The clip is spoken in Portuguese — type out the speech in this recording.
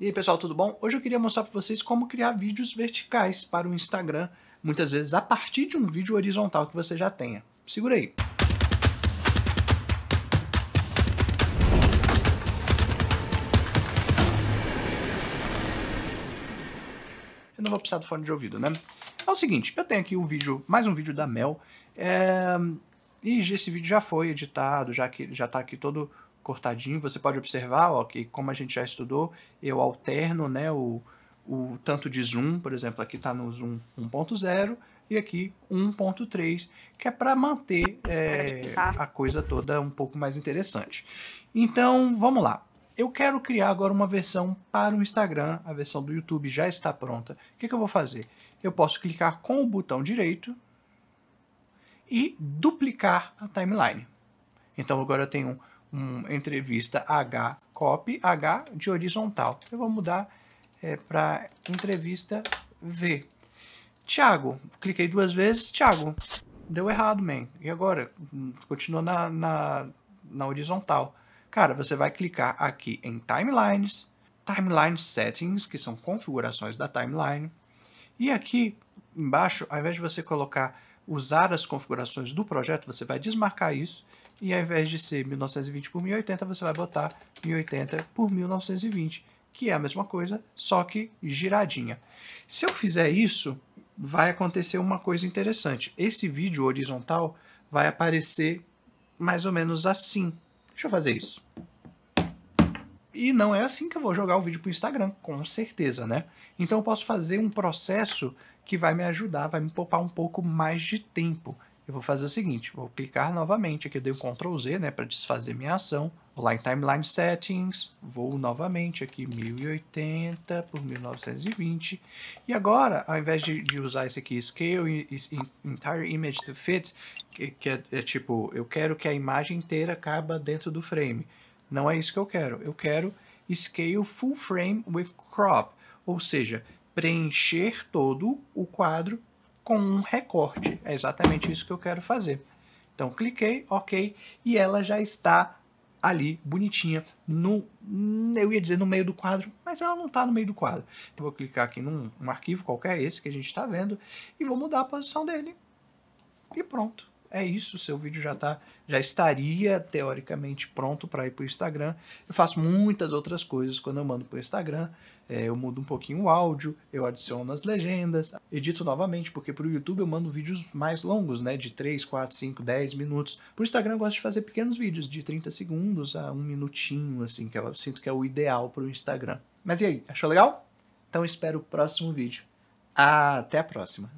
E aí pessoal, tudo bom? Hoje eu queria mostrar para vocês como criar vídeos verticais para o Instagram, muitas vezes a partir de um vídeo horizontal que você já tenha. Segura aí! Eu não vou precisar do fone de ouvido, né? É o seguinte, eu tenho aqui um vídeo, mais um vídeo da Mel, é... e esse vídeo já foi editado, já que já tá aqui todo cortadinho, você pode observar ó, que, como a gente já estudou, eu alterno né, o, o tanto de zoom, por exemplo, aqui está no zoom 1.0 e aqui 1.3, que é para manter é, a coisa toda um pouco mais interessante. Então, vamos lá. Eu quero criar agora uma versão para o Instagram, a versão do YouTube já está pronta. O que, que eu vou fazer? Eu posso clicar com o botão direito e duplicar a timeline. Então agora eu tenho um entrevista H copy, H de horizontal. Eu vou mudar é, para entrevista V. Tiago, cliquei duas vezes, Tiago, deu errado, man. E agora? Continua na, na, na horizontal. Cara, você vai clicar aqui em Timelines, Timeline Settings, que são configurações da timeline. E aqui embaixo, ao invés de você colocar usar as configurações do projeto, você vai desmarcar isso e ao invés de ser 1920 por 1080, você vai botar 1080 por 1920, que é a mesma coisa, só que giradinha. Se eu fizer isso, vai acontecer uma coisa interessante. Esse vídeo horizontal vai aparecer mais ou menos assim. Deixa eu fazer isso. E não é assim que eu vou jogar o vídeo para o Instagram, com certeza, né? Então eu posso fazer um processo que vai me ajudar, vai me poupar um pouco mais de tempo. Eu vou fazer o seguinte, vou clicar novamente, aqui eu dei o Ctrl Z, né, para desfazer minha ação. Vou lá em Timeline Settings, vou novamente aqui 1080 por 1920. E agora, ao invés de, de usar esse aqui Scale Entire Image to Fit, que, que é, é tipo, eu quero que a imagem inteira caiba dentro do frame. Não é isso que eu quero. Eu quero scale full frame with crop, ou seja, preencher todo o quadro com um recorte. É exatamente isso que eu quero fazer. Então cliquei, ok, e ela já está ali, bonitinha, no, eu ia dizer no meio do quadro, mas ela não está no meio do quadro. Então vou clicar aqui num um arquivo qualquer, esse que a gente está vendo, e vou mudar a posição dele. E pronto é isso, seu vídeo já tá, já estaria teoricamente pronto para ir para o Instagram. Eu faço muitas outras coisas quando eu mando para o Instagram. É, eu mudo um pouquinho o áudio, eu adiciono as legendas, edito novamente, porque para o YouTube eu mando vídeos mais longos, né? De 3, 4, 5, 10 minutos. Para o Instagram eu gosto de fazer pequenos vídeos de 30 segundos a um minutinho, assim, que eu sinto que é o ideal para o Instagram. Mas e aí, achou legal? Então espero o próximo vídeo. Até a próxima!